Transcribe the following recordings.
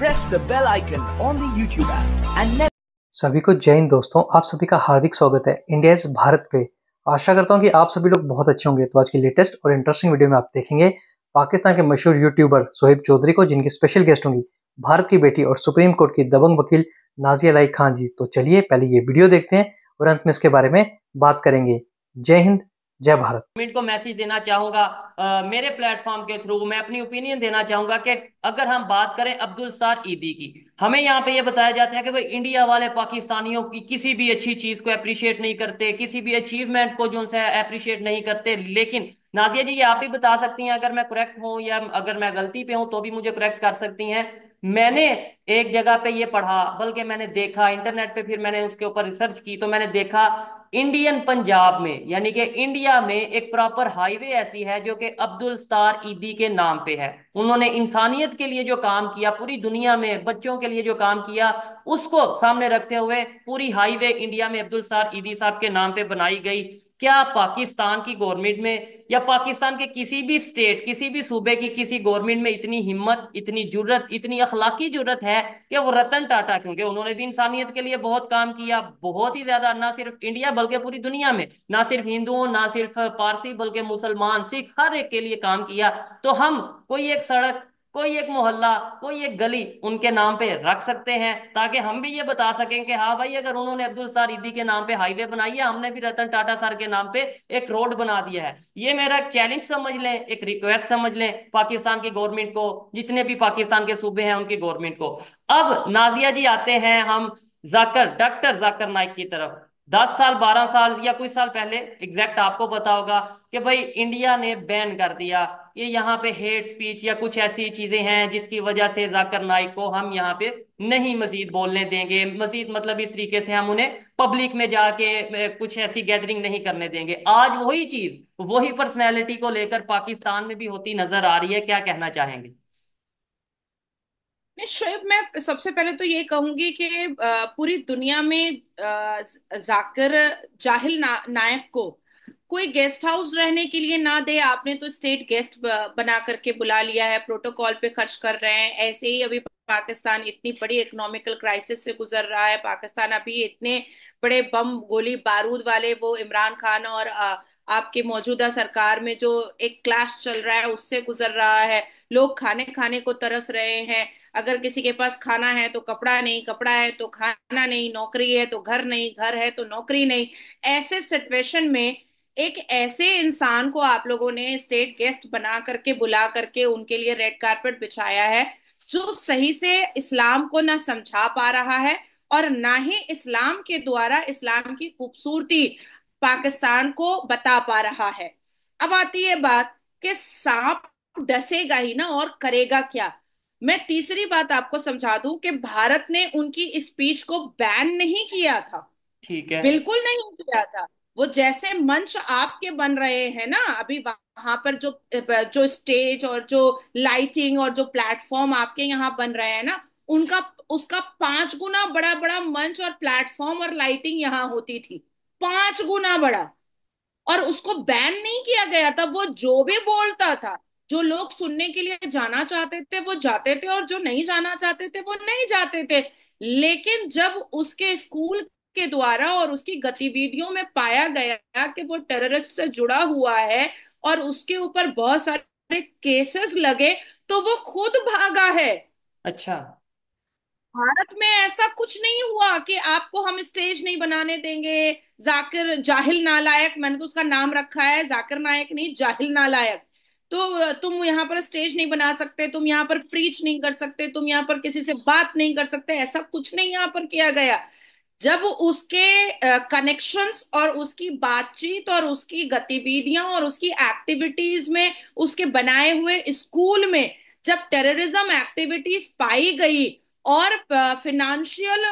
press the bell icon on the YouTube app and सभी को जय हिंद दोस्तों आप सभी का हार्दिक स्वागत है इंडिया इज भारत पे आशा करता हूँ कि आप सभी लोग बहुत अच्छे होंगे तो आज की लेटेस्ट और इंटरेस्टिंग वीडियो में आप देखेंगे पाकिस्तान के मशहूर यूट्यूबर सोहेब चौधरी को जिनकी स्पेशल गेस्ट होंगी भारत की बेटी और सुप्रीम कोर्ट की दबंग वकील नाजिया लाई खान जी तो चलिए पहले ये वीडियो देखते हैं और अंत में इसके बारे में बात करेंगे जय हिंद जय भारत गवर्नमेंट को मैसेज देना चाहूंगा आ, मेरे प्लेटफॉर्म के थ्रू मैं अपनी ओपिनियन देना चाहूंगा कि अगर हम बात करें अब्दुल सार ईदी की हमें यहाँ पे ये बताया जाता है कि भाई इंडिया वाले पाकिस्तानियों की किसी भी अच्छी चीज को अप्रिशिएट नहीं करते किसी भी अचीवमेंट को जो उनसे अप्रिशिएट नहीं करते लेकिन नादिया जी ये आप ही बता सकती हैं अगर मैं करेक्ट हूँ या अगर मैं गलती पे हूँ तो भी मुझे करेक्ट कर सकती हैं मैंने एक जगह पे ये पढ़ा बल्कि मैंने देखा इंटरनेट पे फिर मैंने उसके ऊपर रिसर्च की तो मैंने देखा इंडियन पंजाब में यानी कि इंडिया में एक प्रॉपर हाईवे ऐसी है जो कि अब्दुल स्तार ईदी के नाम पे है उन्होंने इंसानियत के लिए जो काम किया पूरी दुनिया में बच्चों के लिए जो काम किया उसको सामने रखते हुए पूरी हाईवे इंडिया में अब्दुल स्तार ईदी साहब के नाम पे बनाई गई क्या पाकिस्तान की गवर्नमेंट में या पाकिस्तान के किसी भी स्टेट किसी भी सूबे की किसी गवर्नमेंट में इतनी हिम्मत इतनी जरूरत इतनी अखलाकी जरूरत है कि वो रतन टाटा क्योंकि उन्होंने भी इंसानियत के लिए बहुत काम किया बहुत ही ज्यादा ना सिर्फ इंडिया बल्कि पूरी दुनिया में ना सिर्फ हिंदुओं ना सिर्फ पारसी बल्कि मुसलमान सिख हर एक के लिए काम किया तो हम कोई एक सड़क कोई एक मोहल्ला कोई एक गली उनके नाम पे रख सकते हैं ताकि हम भी ये बता सकें कि हाँ भाई अगर उन्होंने अब्दुल सारीदी के नाम पे हाईवे बनाई है हमने भी रतन टाटा सर के नाम पे एक रोड बना दिया है ये मेरा एक चैलेंज समझ लें एक रिक्वेस्ट समझ लें पाकिस्तान की गवर्नमेंट को जितने भी पाकिस्तान के सूबे हैं उनकी गवर्नमेंट को अब नाजिया जी आते हैं हम जाकर डॉक्टर जाकर नाइक की तरफ दस साल बारह साल या कुछ साल पहले एग्जैक्ट आपको पता होगा कि भाई इंडिया ने बैन कर दिया ये यहाँ पे हेट स्पीच या कुछ ऐसी चीजें हैं जिसकी वजह से जाकर नाइक को हम यहाँ पे नहीं मजीद बोलने देंगे मजीद मतलब इस तरीके से हम उन्हें पब्लिक में जाके कुछ ऐसी गैदरिंग नहीं करने देंगे आज वही चीज वही पर्सनैलिटी को लेकर पाकिस्तान में भी होती नजर आ रही है क्या कहना चाहेंगे मैं शोएब मैं सबसे पहले तो ये कहूंगी कि पूरी दुनिया में जाकर जाहिल ना, नायक को कोई गेस्ट हाउस रहने के लिए ना दे आपने तो स्टेट गेस्ट बना करके बुला लिया है प्रोटोकॉल पे खर्च कर रहे हैं ऐसे ही अभी पाकिस्तान इतनी बड़ी इकोनॉमिकल क्राइसिस से गुजर रहा है पाकिस्तान अभी इतने बड़े बम गोली बारूद वाले वो इमरान खान और आपके मौजूदा सरकार में जो एक क्लास चल रहा है उससे गुजर रहा है लोग खाने खाने को तरस रहे हैं अगर किसी के पास खाना है तो कपड़ा नहीं कपड़ा है तो खाना नहीं नौकरी है तो घर नहीं घर है तो नौकरी नहीं ऐसे सिचुएशन में एक ऐसे इंसान को आप लोगों ने स्टेट गेस्ट बना करके बुला करके उनके लिए रेड कार्पेट बिछाया है जो सही से इस्लाम को ना समझा पा रहा है और ना ही इस्लाम के द्वारा इस्लाम की खूबसूरती पाकिस्तान को बता पा रहा है अब आती है बात कि सांप डसेगा ही ना और करेगा क्या मैं तीसरी बात आपको समझा दूं कि भारत ने उनकी स्पीच को बैन नहीं किया था ठीक है बिल्कुल नहीं किया था वो जैसे मंच आपके बन रहे हैं ना अभी वहां पर जो जो स्टेज और जो लाइटिंग और जो प्लेटफॉर्म आपके यहाँ बन रहे हैं ना उनका उसका पांच गुना बड़ा बड़ा मंच और प्लेटफॉर्म और लाइटिंग यहाँ होती थी पांच गुना बढ़ा और उसको बैन नहीं किया गया था वो जो भी बोलता था जो लोग सुनने के लिए जाना चाहते थे वो जाते थे और जो नहीं जाना चाहते थे वो नहीं जाते थे लेकिन जब उसके स्कूल के द्वारा और उसकी गतिविधियों में पाया गया कि वो टेररिस्ट से जुड़ा हुआ है और उसके ऊपर बहुत सारे केसेस लगे तो वो खुद भागा है अच्छा भारत में ऐसा कुछ नहीं हुआ कि आपको हम स्टेज नहीं बनाने देंगे जाकिर जाहिल नालायक मैंने तो उसका नाम रखा है जाकिर नायक नहीं जाहिल नालायक तो तुम यहाँ पर स्टेज नहीं बना सकते तुम यहाँ पर प्रीच नहीं कर सकते तुम यहाँ पर किसी से बात नहीं कर सकते ऐसा कुछ नहीं यहाँ पर किया गया जब उसके कनेक्शंस uh, और उसकी बातचीत और उसकी गतिविधियां और उसकी एक्टिविटीज में उसके बनाए हुए स्कूल में जब टेररिज्म एक्टिविटीज पाई गई और फिनेंशियल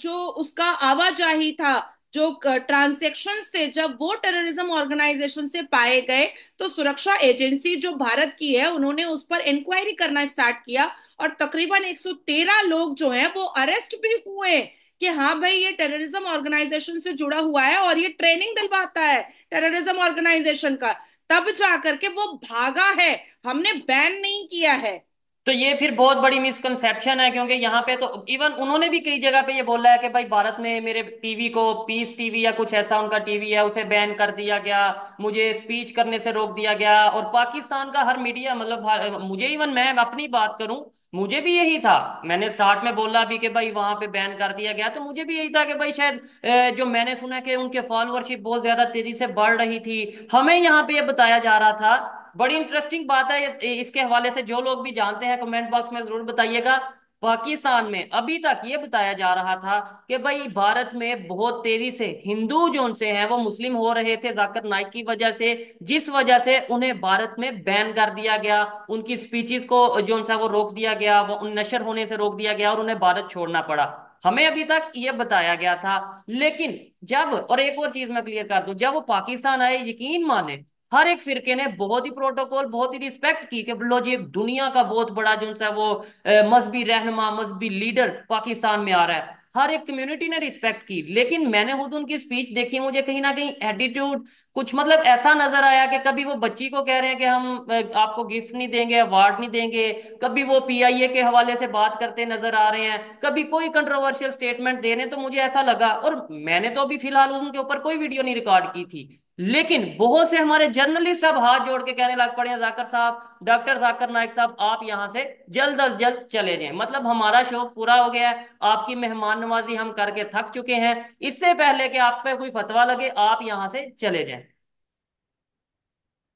जो उसका आवाजाही था जो ट्रांजेक्शन थे जब वो टेररिज्म ऑर्गेनाइजेशन से पाए गए तो सुरक्षा एजेंसी जो भारत की है उन्होंने उस पर इंक्वायरी करना स्टार्ट किया और तकरीबन 113 लोग जो हैं वो अरेस्ट भी हुए कि हाँ भाई ये टेररिज्म ऑर्गेनाइजेशन से जुड़ा हुआ है और ये ट्रेनिंग दिलवाता है टेररिज्म ऑर्गेनाइजेशन का तब जाकर के वो भागा है हमने बैन नहीं किया है तो ये फिर बहुत बड़ी मिसकनसेप्शन है क्योंकि यहाँ पे तो इवन उन्होंने भी कई जगह पे ये बोला है कि भाई भारत में मेरे टीवी को पीस टीवी या कुछ ऐसा उनका टीवी है उसे बैन कर दिया गया मुझे स्पीच करने से रोक दिया गया और पाकिस्तान का हर मीडिया मतलब मुझे इवन मैं अपनी बात करूं मुझे भी यही था मैंने स्टार्ट में बोला भी कि भाई वहां पे बैन कर दिया गया तो मुझे भी यही था कि भाई शायद जो मैंने सुना कि उनके फॉलोअरशिप बहुत ज्यादा तेजी से बढ़ रही थी हमें यहाँ पे ये बताया जा रहा था बड़ी इंटरेस्टिंग बात है इसके हवाले से जो लोग भी जानते हैं कमेंट बॉक्स में जरूर बताइएगा पाकिस्तान में अभी तक ये बताया जा रहा था कि भाई भारत में बहुत तेजी से हिंदू जो उनसे हैं वो मुस्लिम हो रहे थे जाकर नाइक की वजह से जिस वजह से उन्हें भारत में बैन कर दिया गया उनकी स्पीचेस को जो उनसे वो रोक दिया गया वो नशर होने से रोक दिया गया और उन्हें भारत छोड़ना पड़ा हमें अभी तक ये बताया गया था लेकिन जब और एक और चीज मैं क्लियर कर दू जब वो पाकिस्तान आए यकीन माने हर एक फिरके ने बहुत ही प्रोटोकॉल बहुत ही रिस्पेक्ट की कि लो जी एक दुनिया का बहुत बड़ा जो सा वो मजहबी रहनमा मजहबी लीडर पाकिस्तान में आ रहा है हर एक कम्युनिटी ने रिस्पेक्ट की लेकिन मैंने खुद उनकी स्पीच देखी मुझे कहीं ना कहीं एटीट्यूड कुछ मतलब ऐसा नजर आया कि कभी वो बच्ची को कह रहे हैं कि हम आपको गिफ्ट नहीं देंगे अवार्ड नहीं देंगे कभी वो पीआईए के हवाले से बात करते नजर आ रहे हैं कभी कोई कंट्रोवर्शियल स्टेटमेंट दे रहे हैं तो मुझे ऐसा लगा और मैंने तो अभी फिलहाल उनके ऊपर कोई वीडियो नहीं रिकॉर्ड की थी लेकिन बहुत से हमारे जर्नलिस्ट अब हाथ जोड़ के कहने लग पड़े हैं जाकर साहब डॉक्टर जाकर नायक साहब आप यहां से जल्द अज जल्द चले जाएं मतलब हमारा शो पूरा हो गया है आपकी मेहमान नवाजी हम करके थक चुके हैं इससे पहले कि आप पे कोई फतवा लगे आप यहां से चले जाएं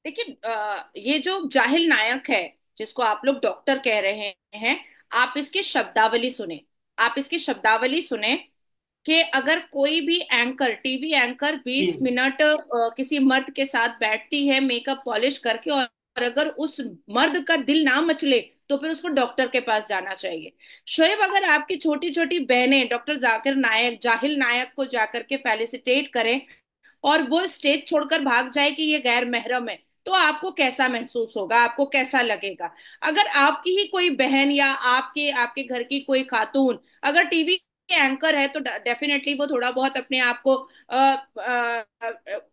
देखिए ये जो जाहिल नायक है जिसको आप लोग डॉक्टर कह रहे हैं आप इसकी शब्दावली सुने आप इसकी शब्दावली सुने कि अगर कोई भी एंकर टीवी एंकर 20 मिनट किसी मर्द के साथ बैठती है मेकअप पॉलिश करके और अगर उस मर्द का दिल ना मचले तो फिर उसको डॉक्टर के पास जाना चाहिए शोएब अगर आपकी छोटी छोटी बहनें डॉक्टर जाकिर नायक जाहिल नायक को जाकर के फैलिसिटेट करें और वो स्टेज छोड़कर भाग जाए कि ये गैर महरम है तो आपको कैसा महसूस होगा आपको कैसा लगेगा अगर आपकी ही कोई बहन या आपके आपके घर की कोई खातून अगर टीवी एंकर है तो डेफिनेटली वो थोड़ा बहुत अपने आप को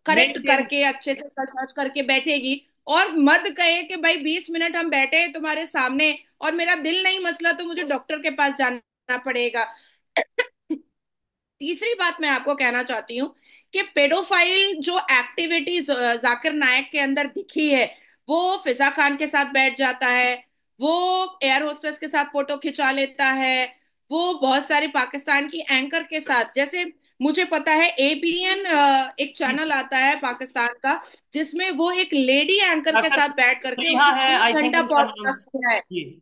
करेक्ट करके अच्छे से सर्च करके बैठेगी और मर्द कहे कि भाई बीस मिनट हम बैठे हैं तुम्हारे सामने और मेरा दिल नहीं मसला तो मुझे डॉक्टर के पास जाना पड़ेगा तीसरी बात मैं आपको कहना चाहती हूँ कि पेडोफाइल जो एक्टिविटीज जाकिर नायक के अंदर दिखी है वो फिजा खान के साथ बैठ जाता है वो एयर होस्टेस के साथ फोटो खिंचा लेता है वो बहुत सारे पाकिस्तान की एंकर के साथ जैसे मुझे पता है एबीएन एक चैनल आता है पाकिस्तान का जिसमें वो एक लेडी एंकर के साथ बैठ करके हाँ, हाँ, घंटा पॉडकास्ट किया है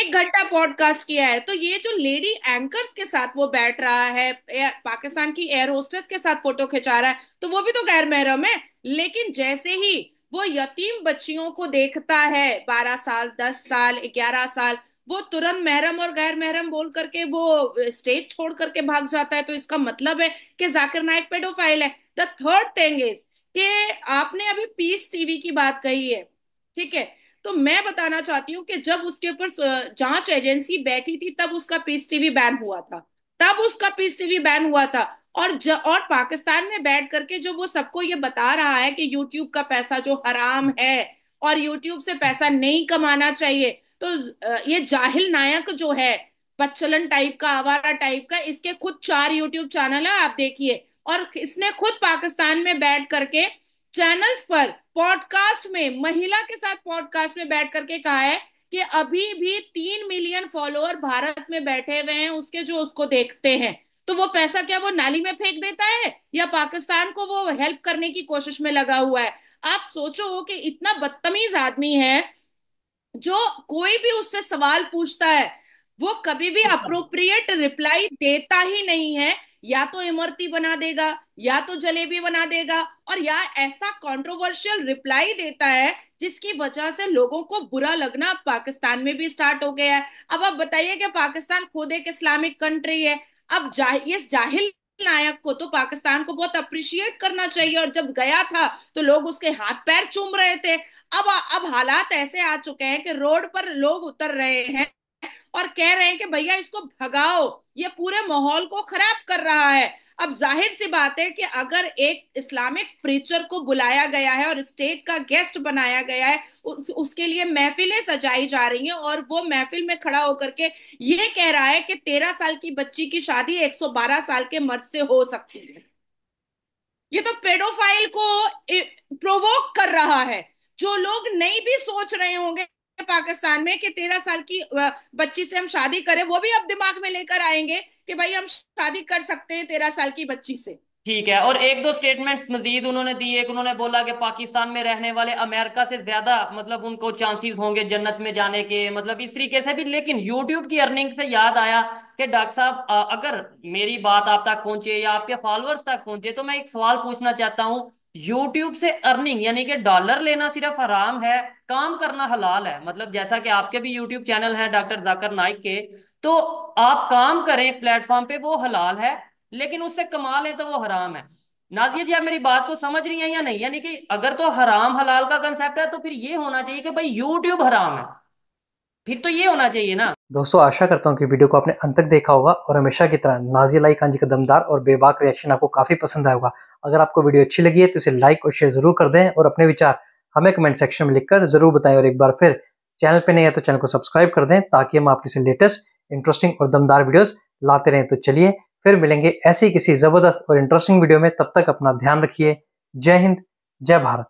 एक घंटा पॉडकास्ट किया है तो ये जो लेडी एंकर्स के साथ वो बैठ रहा है पाकिस्तान की एयर होस्टेस के साथ फोटो खिंचा रहा है तो वो भी तो गैर महरम है लेकिन जैसे ही वो यतीम बच्चियों को देखता है बारह साल दस साल ग्यारह साल वो तुरंत महरम और गैर महरम बोल करके वो स्टेज छोड़ करके भाग जाता है तो इसका मतलब है कि जाकिर नायक पेडोफाइल है द थर्ड थिंग इज कि आपने अभी पीस टीवी की बात कही है ठीक है तो मैं बताना चाहती हूँ कि जब उसके ऊपर जांच एजेंसी बैठी थी तब उसका पीस टीवी बैन हुआ था तब उसका पीस टीवी बैन हुआ था और ज, और पाकिस्तान में बैठ करके जो वो सबको ये बता रहा है कि यूट्यूब का पैसा जो हराम है और यूट्यूब से पैसा नहीं कमाना चाहिए तो ये जाहिल नायक जो है बच्चलन टाइप का आवारा टाइप का इसके खुद चार यूट्यूब चैनल है आप देखिए और इसने खुद पाकिस्तान में बैठ करके चैनल्स पर पॉडकास्ट में महिला के साथ पॉडकास्ट में बैठ करके कहा है कि अभी भी तीन मिलियन फॉलोअर भारत में बैठे हुए हैं उसके जो उसको देखते हैं तो वो पैसा क्या वो नाली में फेंक देता है या पाकिस्तान को वो हेल्प करने की कोशिश में लगा हुआ है आप सोचो कि इतना बदतमीज आदमी है जो कोई भी उससे सवाल पूछता है वो कभी भी अप्रोप्रिएट हाँ। रिप्लाई देता ही नहीं है या तो इमरती बना देगा या तो जलेबी बना देगा और या ऐसा कंट्रोवर्शियल रिप्लाई देता है जिसकी वजह से लोगों को बुरा लगना पाकिस्तान में भी स्टार्ट हो गया है अब आप बताइए कि पाकिस्तान खुद एक इस्लामिक कंट्री है अब जा, इस जाहिल नायक को तो पाकिस्तान को बहुत अप्रिशिएट करना चाहिए और जब गया था तो लोग उसके हाथ पैर चूम रहे थे अब अब हालात ऐसे आ चुके हैं कि रोड पर लोग उतर रहे हैं और कह रहे हैं कि भैया इसको भगाओ ये पूरे माहौल को खराब कर रहा है अब जाहिर सी बात है कि अगर एक इस्लामिक प्रीचर को बुलाया गया है और स्टेट का गेस्ट बनाया गया है उस, उसके लिए महफिलें सजाई जा रही हैं और वो महफिल में खड़ा होकर के ये कह रहा है कि तेरह साल की बच्ची की शादी 112 साल के मर्द से हो सकती है ये तो पेडोफाइल को प्रोवोक कर रहा है जो लोग नहीं भी सोच रहे होंगे पाकिस्तान में कि तेरह साल की बच्ची से हम शादी करें वो भी अब दिमाग में लेकर आएंगे कि भाई हम शादी कर सकते हैं तेरह साल की बच्ची से ठीक है और एक दो स्टेटमेंट्स मजीद उन्होंने दिए एक उन्होंने बोला कि पाकिस्तान में रहने वाले अमेरिका से ज्यादा मतलब उनको चांसेस होंगे जन्नत में जाने के मतलब इस तरीके से भी लेकिन यूट्यूब की अर्निंग से याद आया कि डॉक्टर साहब अगर मेरी बात आप तक पहुंचे या आपके फॉलोअर्स तक पहुंचे तो मैं एक सवाल पूछना चाहता हूँ यूट्यूब से अर्निंग यानी कि डॉलर लेना सिर्फ हराम है काम करना हलाल है मतलब जैसा कि आपके भी यूट्यूब चैनल है डॉक्टर जाकर नाइक के तो आप काम करें एक प्लेटफॉर्म पे वो हलाल है लेकिन उससे कमा लें तो वो हराम है नाजिया जी आप मेरी बात को समझ रही हैं या नहीं यानी कि अगर तो हराम हलाल का कंसेप्ट है तो फिर ये होना चाहिए कि भाई यूट्यूब हराम है फिर तो ये होना चाहिए ना दोस्तों आशा करता हूँ कि वीडियो को आपने अंत तक देखा होगा और हमेशा की तरह नाजी खान जी का दमदार और बेबाक रिएक्शन आपको काफ़ी पसंद आएगा अगर आपको वीडियो अच्छी लगी है तो इसे लाइक और शेयर ज़रूर कर दें और अपने विचार हमें कमेंट सेक्शन में लिखकर ज़रूर बताएं और एक बार फिर चैनल पर नहीं है तो चैनल को सब्सक्राइब कर दें ताकि हम आपके से लेटेस्ट इंटरेस्टिंग और दमदार वीडियोज़ लाते रहें तो चलिए फिर मिलेंगे ऐसी किसी ज़बरदस्त और इंटरेस्टिंग वीडियो में तब तक अपना ध्यान रखिए जय हिंद जय भारत